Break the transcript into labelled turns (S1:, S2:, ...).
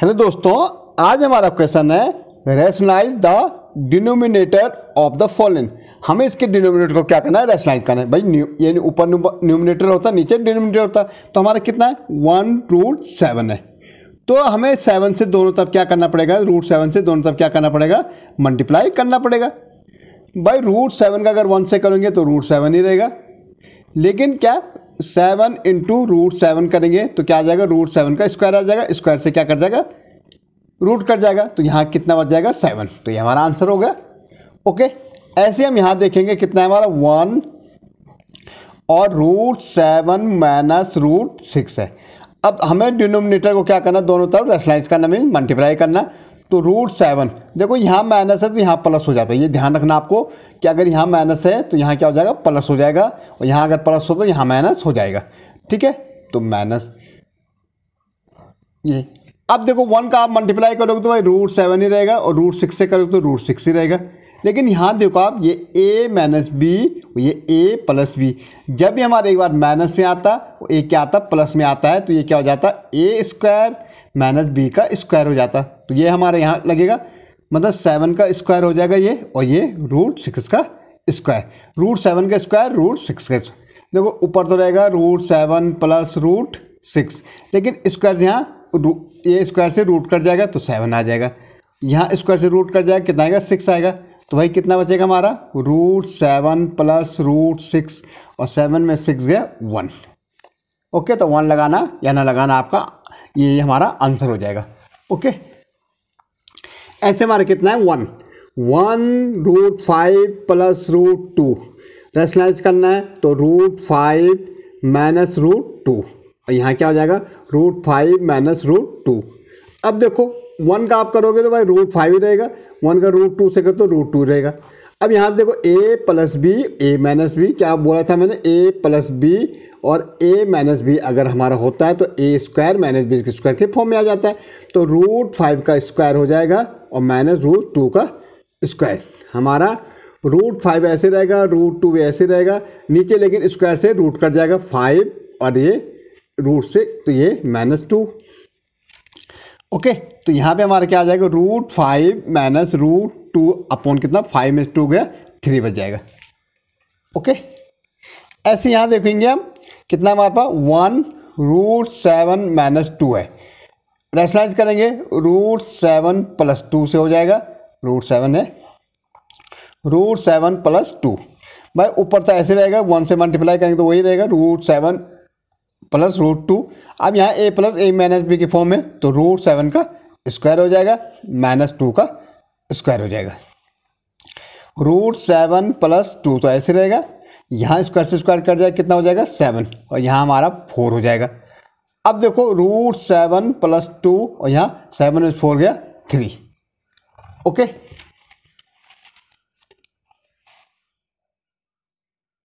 S1: hello दोस्तों आज हमारा क्वेश्चन है rationalise the denominator of the following हमें इसके डिनोमिनेटर को क्या करना है रेशनाइज करना है भाई यानी ये ऊपर न्यूमिनेटर होता है नीचे डिनोमिनेटर होता है तो हमारा कितना है वन रूट सेवन है तो हमें सेवन से दोनों तरफ क्या करना पड़ेगा रूट सेवन से दोनों तरफ क्या करना पड़ेगा मल्टीप्लाई करना पड़ेगा भाई रूट सेवन का अगर वन से करेंगे तो रूट सेवन ही रहेगा लेकिन क्या सेवन इंटू रूट सेवन करेंगे तो क्या आ जाएगा रूट सेवन का स्क्वायर आ जाएगा स्क्वायर से क्या कर जाएगा रूट कट जाएगा तो यहाँ कितना बच जाएगा सेवन तो ये हमारा आंसर होगा ओके ऐसे हम यहाँ देखेंगे कितना है हमारा वन और root seven minus root six है अब हमें डिनोमिनेटर को क्या करना दोनों तरफ रेसलाइज करना मीन मल्टीप्लाई करना तो रूट सेवन देखो यहाँ माइनस है तो यहाँ प्लस हो जाता है ये ध्यान रखना आपको कि अगर यहाँ माइनस है तो यहाँ क्या हो जाएगा प्लस हो जाएगा और यहाँ अगर प्लस हो तो यहाँ माइनस हो जाएगा ठीक है तो माइनस ये अब देखो वन का आप मल्टीप्लाई करोगे तो भाई रूट सेवन ही रहेगा और रूट सिक्स से करोगे तो रूट सिक्स ही रहेगा लेकिन यहाँ देखो आप ये ए माइनस बी ये ए प्लस बी जब भी हमारे एक बार माइनस में आता ए क्या आता प्लस में आता है तो ये क्या हो जाता ए स्क्वायर माइनस बी का स्क्वायर हो जाता तो ये हमारे यहाँ लगेगा मतलब सेवन का स्क्वायर हो जाएगा ये और ये रूट सिक्स का स्क्वायर रूट सेवन का स्क्वायर रूट सिक्स का देखो ऊपर तो रहेगा root seven plus root six लेकिन स्क्वायर यहाँ ये स्क्वायर से रूट कट जाएगा तो सेवन आ जाएगा यहाँ स्क्वायर से रूट कट जाएगा कितना आएगा सिक्स आएगा तो भाई कितना बचेगा हमारा root seven plus root six और सेवन में सिक्स गया वन ओके तो वन लगाना या ना लगाना आपका ये हमारा आंसर हो जाएगा ओके ऐसे हमारा कितना है one one root five plus root two rationalise करना है तो root five minus root two यहाँ क्या हो जाएगा root five minus root two अब देखो वन का आप करोगे तो भाई रूट फाइव ही रहेगा वन का रूट टू से कर तो रूट टू रहेगा अब यहाँ देखो A plus B A minus B क्या बोला था मैंने ए प्लस बी और ए माइनस बी अगर हमारा होता है तो ए स्क्वायर माइनस बी के स्क्वायर के फॉर्म में आ जाता है तो रूट फाइव का स्क्वायर हो जाएगा और माइनस रूट टू का स्क्वायर हमारा रूट फाइव ऐसे रहेगा रूट टू भी ऐसे रहेगा नीचे लेकिन स्क्वायर से रूट कट जाएगा फाइव और ये रूट से तो ये माइनस टू ओके तो यहाँ पे हमारा क्या आ जाएगा root five minus root two upon कितना फाइव में टू गया थ्री बच जाएगा ओके ऐसे यहाँ देखेंगे हम कितना हमारे पास one root seven minus two है रेसलाइज करेंगे रूट सेवन प्लस टू से हो जाएगा रूट सेवन है रूट सेवन प्लस टू भाई ऊपर तो ऐसे रहेगा वन से मल्टीप्लाई करेंगे तो वही रहेगा root seven plus root two अब यहाँ A plus A minus B के फॉर्म में तो रूट सेवन का स्क्वायर हो जाएगा माइनस टू का स्क्वायर हो जाएगा रूट सेवन प्लस टू तो ऐसे रहेगा यहाँ स्क्वायर से स्क्वायर कर जाएगा कितना हो जाएगा सेवन और यहाँ हमारा फोर हो जाएगा अब देखो रूट सेवन प्लस टू और यहाँ सेवन में फोर गया थ्री ओके